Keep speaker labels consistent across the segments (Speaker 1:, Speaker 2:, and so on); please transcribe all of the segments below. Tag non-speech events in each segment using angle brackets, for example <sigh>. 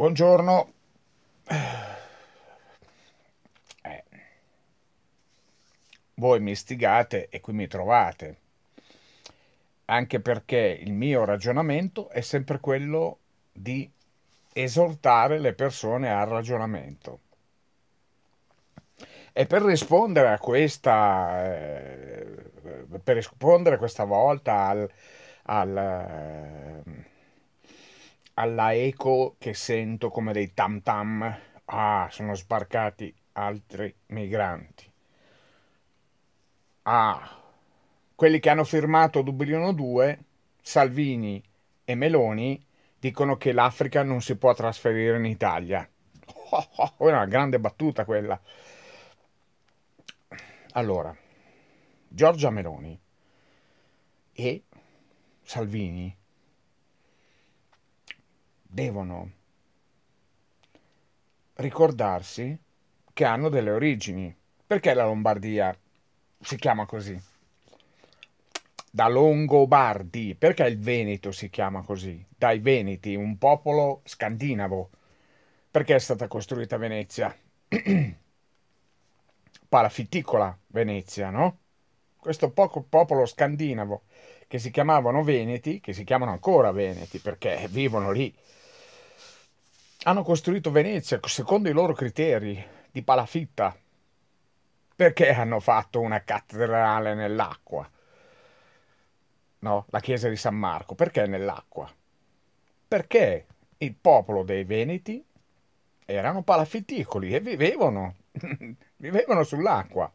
Speaker 1: Buongiorno. Eh. Voi mi istigate e qui mi trovate, anche perché il mio ragionamento è sempre quello di esortare le persone al ragionamento. E per rispondere a questa, eh, per rispondere questa volta al, al eh, alla eco che sento come dei tam tam. Ah, sono sbarcati altri migranti. Ah, quelli che hanno firmato Dublino 2, Salvini e Meloni, dicono che l'Africa non si può trasferire in Italia. Oh, <laughs> oh, una grande battuta quella. Allora, Giorgia Meloni e Salvini devono ricordarsi che hanno delle origini. Perché la Lombardia si chiama così? Da Longobardi. Perché il Veneto si chiama così? Dai Veneti, un popolo scandinavo. Perché è stata costruita Venezia? <clears throat> Palafitticola Venezia, no? Questo poco popolo scandinavo che si chiamavano Veneti, che si chiamano ancora Veneti perché vivono lì hanno costruito Venezia secondo i loro criteri di palafitta. Perché hanno fatto una cattedrale nell'acqua? No, la chiesa di San Marco, perché nell'acqua? Perché il popolo dei Veneti erano palafitticoli e vivevano, <laughs> vivevano sull'acqua.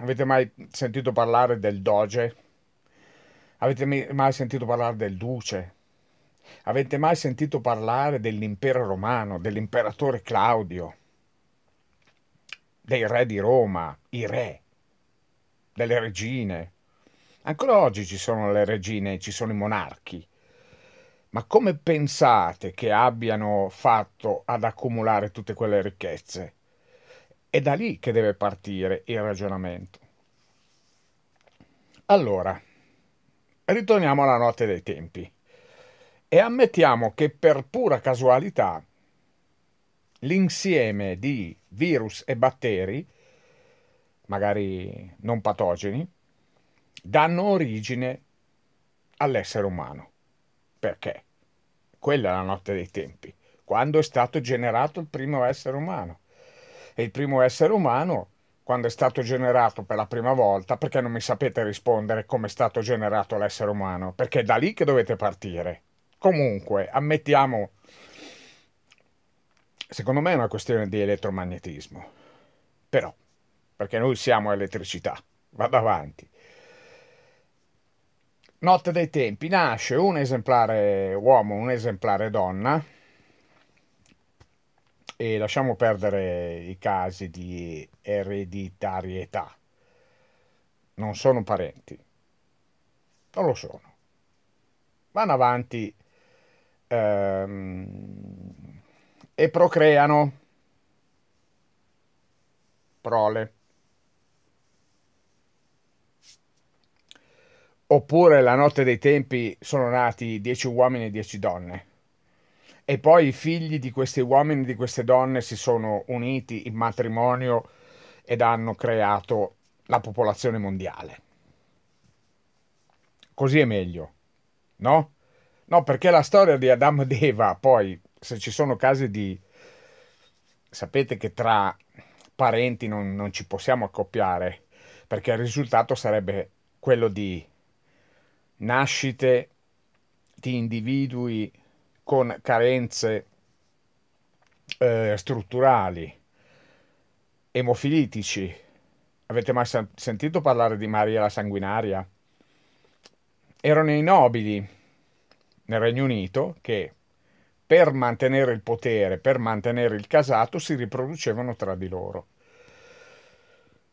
Speaker 1: Avete mai sentito parlare del doge? Avete mai sentito parlare del duce? Avete mai sentito parlare dell'impero romano, dell'imperatore Claudio, dei re di Roma, i re, delle regine? Ancora oggi ci sono le regine, ci sono i monarchi. Ma come pensate che abbiano fatto ad accumulare tutte quelle ricchezze? È da lì che deve partire il ragionamento. Allora, ritorniamo alla notte dei tempi. E ammettiamo che per pura casualità l'insieme di virus e batteri, magari non patogeni, danno origine all'essere umano. Perché? Quella è la notte dei tempi, quando è stato generato il primo essere umano. E il primo essere umano, quando è stato generato per la prima volta, perché non mi sapete rispondere come è stato generato l'essere umano? Perché è da lì che dovete partire. Comunque, ammettiamo, secondo me è una questione di elettromagnetismo, però, perché noi siamo elettricità, vado avanti. Notte dei tempi nasce un esemplare uomo, un esemplare donna e lasciamo perdere i casi di ereditarietà. Non sono parenti. Non lo sono. Vanno avanti ehm, e procreano prole. Oppure la notte dei tempi sono nati dieci uomini e dieci donne. E poi i figli di questi uomini e di queste donne si sono uniti in matrimonio ed hanno creato la popolazione mondiale. Così è meglio, no? No, perché la storia di Adamo ed <laughs> Eva, poi se ci sono casi di... Sapete che tra parenti non, non ci possiamo accoppiare, perché il risultato sarebbe quello di nascite di individui con carenze eh, strutturali, emofilitici. Avete mai sentito parlare di Maria la sanguinaria? Erano i nobili nel Regno Unito che per mantenere il potere, per mantenere il casato, si riproducevano tra di loro.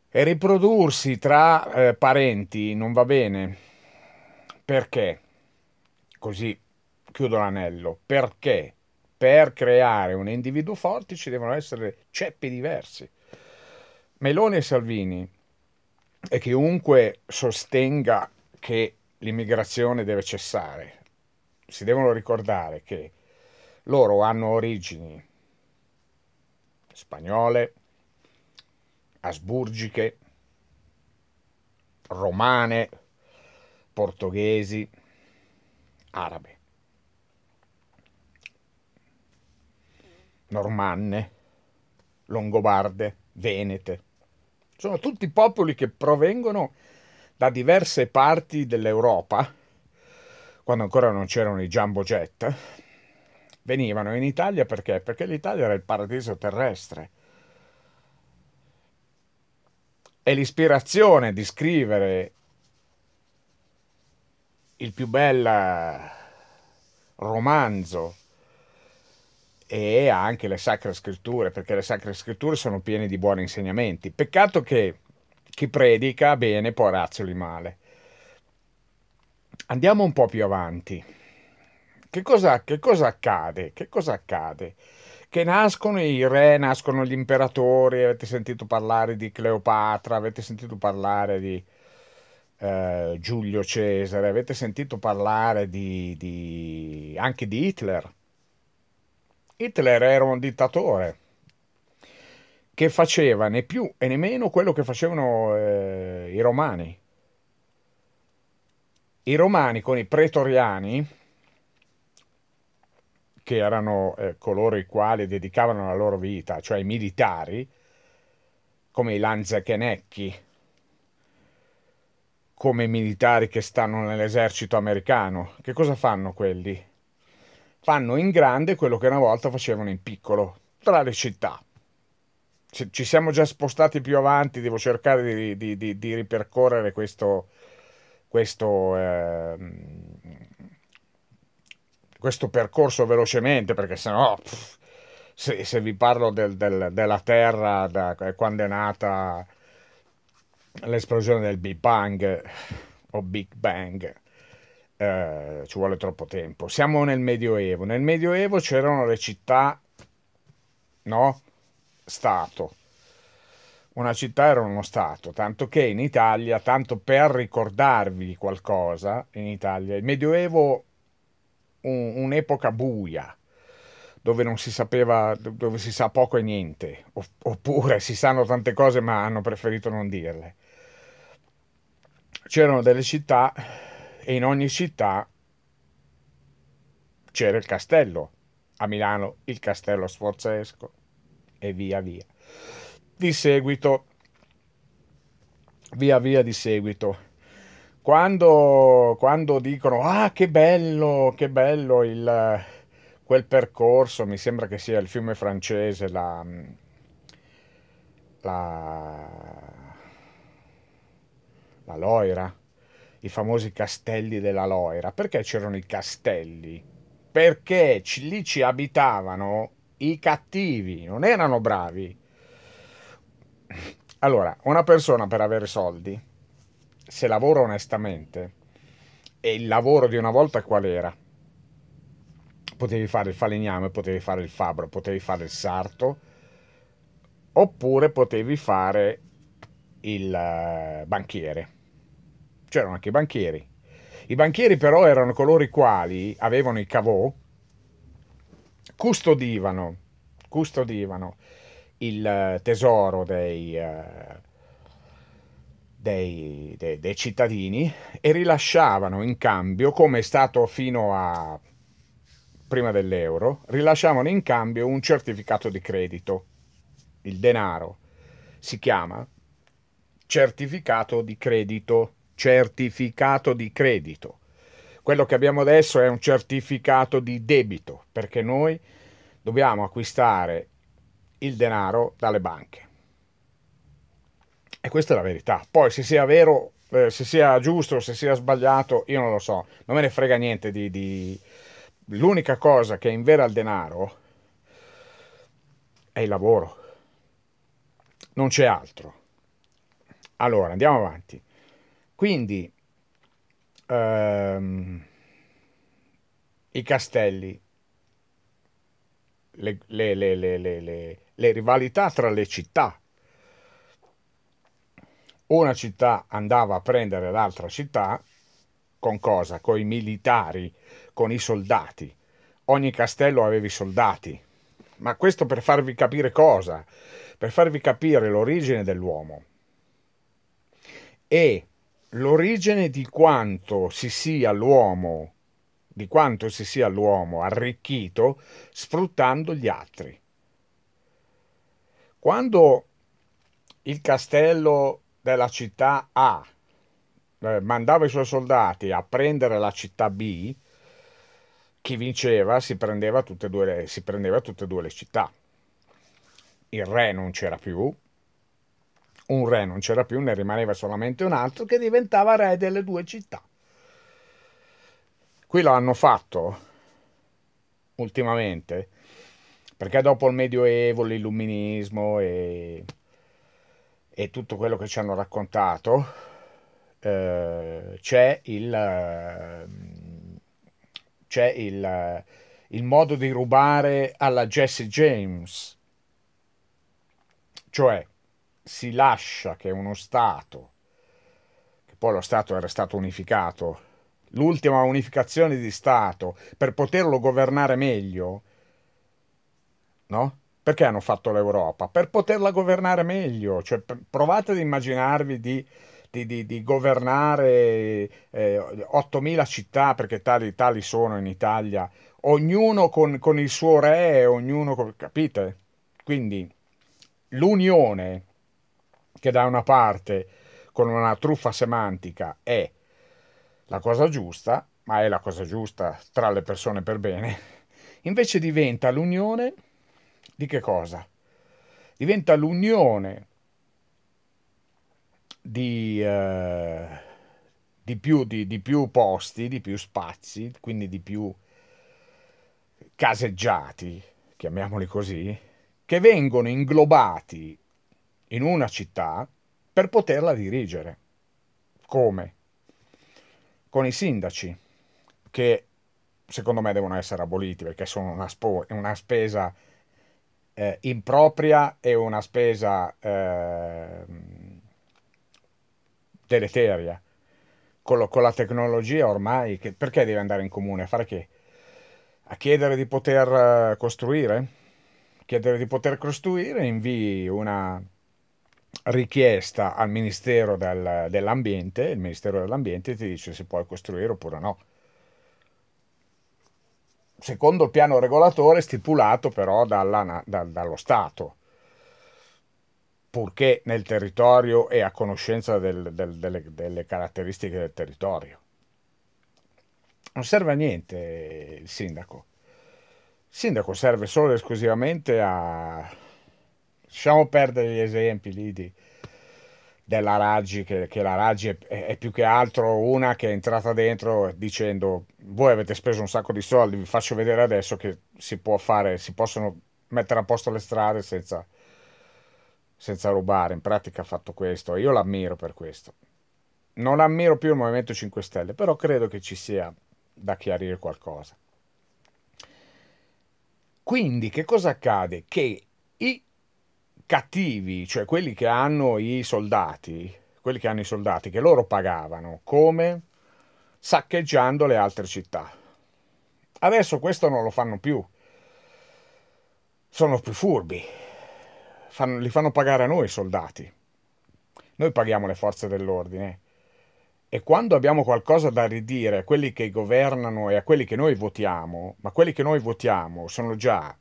Speaker 1: E riprodursi tra eh, parenti non va bene. Perché? Così chiudo l'anello. Perché? Per creare un individuo forte ci devono essere ceppi diversi. Meloni e Salvini e chiunque sostenga che l'immigrazione deve cessare, si devono ricordare che loro hanno origini spagnole, asburgiche, romane, portoghesi, arabe, normanne, longobarde, venete. Sono tutti popoli che provengono da diverse parti dell'Europa quando ancora non c'erano i jumbo jet, venivano in Italia perché? Perché l'Italia era il paradiso terrestre. E l'ispirazione di scrivere il più bel eh, romanzo e anche le sacre scritture, perché le sacre scritture sono piene di buoni insegnamenti. Peccato che chi predica bene poi razzoli male andiamo un po' più avanti. Che cosa, che cosa accade? Che cosa accade? Che nascono i re, nascono gli imperatori, avete sentito parlare di Cleopatra, avete sentito parlare di eh, Giulio Cesare, avete sentito parlare di, di, anche di Hitler. Hitler era un dittatore che faceva né più e né meno quello che facevano eh, i romani i romani con i pretoriani, che erano eh, coloro i quali dedicavano la loro vita, cioè i militari, come i lanzachenecchi, come i militari che stanno nell'esercito americano, che cosa fanno quelli? Fanno in grande quello che una volta facevano in piccolo, tra le città ci siamo già spostati più avanti, devo cercare di, di, di, di ripercorrere questo, questo, eh, questo percorso velocemente, perché sennò pff, se, se, vi parlo del, del, della Terra, da quando è nata l'esplosione del Big Bang o Big Bang, eh, ci vuole troppo tempo. Siamo nel Medioevo. Nel Medioevo c'erano le città, no? Stato una città era uno Stato, tanto che in Italia, tanto per ricordarvi qualcosa, in Italia il Medioevo un, un'epoca buia, dove non si sapeva, dove si sa poco e niente, oppure si sanno tante cose ma hanno preferito non dirle. C'erano delle città e in ogni città c'era il castello, a Milano il castello sforzesco e via via di seguito, via via di seguito. Quando, quando dicono, ah che bello, che bello il, quel percorso, mi sembra che sia il fiume francese, la, la, la Loira, i famosi castelli della Loira. Perché c'erano i castelli? Perché ci, lì ci abitavano i cattivi, non erano bravi allora, una persona per avere soldi, se lavora onestamente, e il lavoro di una volta qual era? Potevi fare il falegname, potevi fare il fabbro, potevi fare il sarto, oppure potevi fare il eh, banchiere. C'erano anche i banchieri. I banchieri però erano coloro i quali avevano i cavò, custodivano, custodivano il eh, tesoro dei, eh, dei, dei, dei, cittadini e rilasciavano in cambio, come è stato fino a prima dell'euro, rilasciavano in cambio un certificato di credito, il denaro. Si chiama certificato di credito, certificato di credito. Quello che abbiamo adesso è un certificato di debito, perché noi dobbiamo acquistare il denaro dalle banche. E questa è la verità. Poi se sia vero, eh, se sia giusto, se sia sbagliato, io non lo so. Non me ne frega niente di... di... L'unica cosa che invera il denaro è il lavoro. Non c'è altro. Allora, andiamo avanti. Quindi, ehm, i castelli, le, le, le, le le rivalità tra le città. Una città andava a prendere l'altra città con cosa? Con i militari, con i soldati. Ogni castello aveva i soldati. Ma questo per farvi capire cosa? Per farvi capire l'origine dell'uomo. E l'origine di quanto si sia l'uomo, di quanto si sia l'uomo arricchito sfruttando gli altri. Quando il castello della città A eh, mandava i suoi soldati a prendere la città B, chi vinceva si prendeva tutte e due le, si prendeva tutte e due le città. Il re non c'era più, un re non c'era più, ne rimaneva solamente un altro che diventava re delle due città. Qui lo hanno fatto ultimamente perché dopo il Medioevo, l'Illuminismo e, e tutto quello che ci hanno raccontato, eh, c'è, il, eh, c'è il, il modo di rubare alla Jesse James, cioè si lascia che uno Stato, che poi lo Stato era stato unificato, l'ultima unificazione di Stato, per poterlo governare meglio, no? Perché hanno fatto l'Europa? Per poterla governare meglio, cioè, provate ad immaginarvi di, di, di, di governare eh, 8.000 città, perché tali, tali, sono in Italia, ognuno con, con il suo re, ognuno, con, capite? Quindi l'unione che da una parte con una truffa semantica è la cosa giusta, ma è la cosa giusta tra le persone per bene, invece diventa l'unione di che cosa? Diventa l'unione di, eh, di, più, di, di più posti, di più spazi, quindi di più caseggiati, chiamiamoli così, che vengono inglobati in una città per poterla dirigere. Come? Con i sindaci, che secondo me devono essere aboliti perché sono una, spo- una spesa eh, impropria e una spesa eh, deleteria. Con, lo, con, la tecnologia ormai, che, perché devi andare in comune? A fare che? A chiedere di poter eh, costruire? Chiedere di poter costruire, invii una richiesta al Ministero del, dell'Ambiente, il Ministero dell'Ambiente ti dice se puoi costruire oppure no secondo il piano regolatore stipulato però dalla, da, dallo Stato, purché nel territorio e a conoscenza del, del, delle, delle caratteristiche del territorio. Non serve a niente il sindaco. Il sindaco serve solo e esclusivamente a... Lasciamo perdere gli esempi lì di della Raggi, che, che la Raggi è, è, più che altro una che è entrata dentro dicendo voi avete speso un sacco di soldi, vi faccio vedere adesso che si può fare, si possono mettere a posto le strade senza, senza rubare, in pratica ha fatto questo, io l'ammiro per questo. Non ammiro più il Movimento 5 Stelle, però credo che ci sia da chiarire qualcosa. Quindi che cosa accade? Che i cattivi, cioè quelli che hanno i soldati, quelli che hanno i soldati, che loro pagavano, come saccheggiando le altre città. Adesso questo non lo fanno più, sono più furbi, fanno, li fanno pagare a noi i soldati. Noi paghiamo le forze dell'ordine e quando abbiamo qualcosa da ridire a quelli che governano e a quelli che noi votiamo, ma quelli che noi votiamo sono già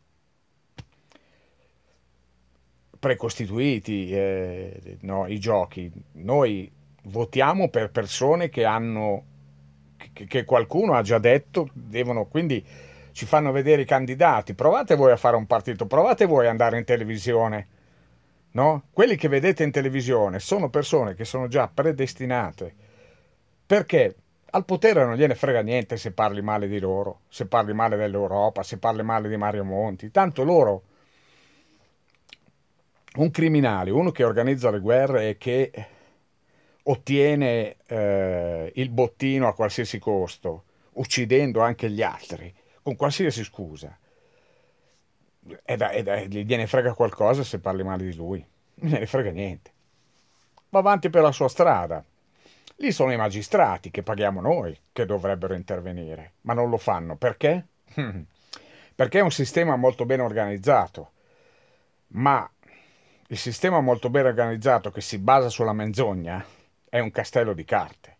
Speaker 1: precostituiti eh, no, i giochi. Noi votiamo per persone che hanno che, che qualcuno ha già detto devono quindi ci fanno vedere i candidati. Provate voi a fare un partito, provate voi ad andare in televisione. No? Quelli che vedete in televisione sono persone che sono già predestinate perché al potere non gliene frega niente se parli male di loro, se parli male dell'Europa, se parli male di Mario Monti, tanto loro un criminale, uno che organizza le guerre e che ottiene eh, il bottino a qualsiasi costo, uccidendo anche gli altri, con qualsiasi scusa, e da, e da, gliene frega qualcosa se parli male di lui, non gliene frega niente. Va avanti per la sua strada. Lì sono i magistrati che paghiamo noi che dovrebbero intervenire, ma non lo fanno perché? <laughs> perché è un sistema molto ben organizzato, ma il sistema molto ben organizzato che si basa sulla menzogna eh, è un castello di carte.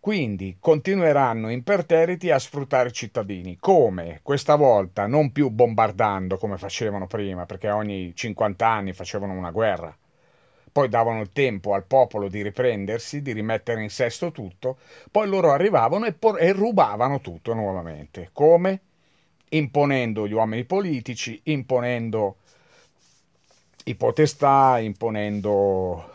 Speaker 1: Quindi continueranno imperterriti a sfruttare i cittadini, come questa volta non più bombardando come facevano prima, perché ogni 50 anni facevano una guerra. Poi davano il tempo al popolo di riprendersi, di rimettere in sesto tutto, poi loro arrivavano e, por- e rubavano tutto nuovamente. Come? Imponendo gli uomini politici, imponendo i potestà imponendo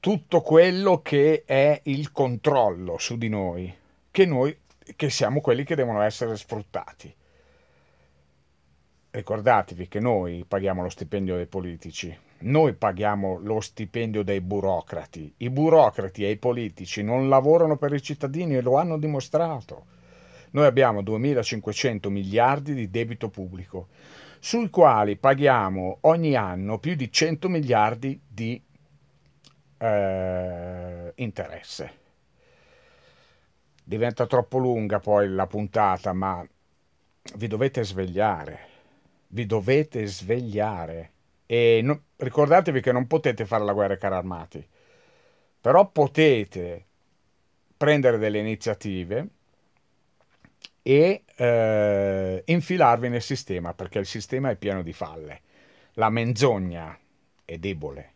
Speaker 1: tutto quello che è il controllo su di noi, che noi che siamo quelli che devono essere sfruttati. Ricordatevi che noi paghiamo lo stipendio dei politici, noi paghiamo lo stipendio dei burocrati. I burocrati e i politici non lavorano per i cittadini e lo hanno dimostrato. Noi abbiamo 2.500 miliardi di debito pubblico sui quali paghiamo ogni anno più di 100 miliardi di eh, interesse. Diventa troppo lunga poi la puntata, ma vi dovete svegliare, vi dovete svegliare e no, ricordatevi che non potete fare la guerra ai carri armati, però potete prendere delle iniziative e eh, infilarvi nel sistema perché il sistema è pieno di falle. La menzogna è debole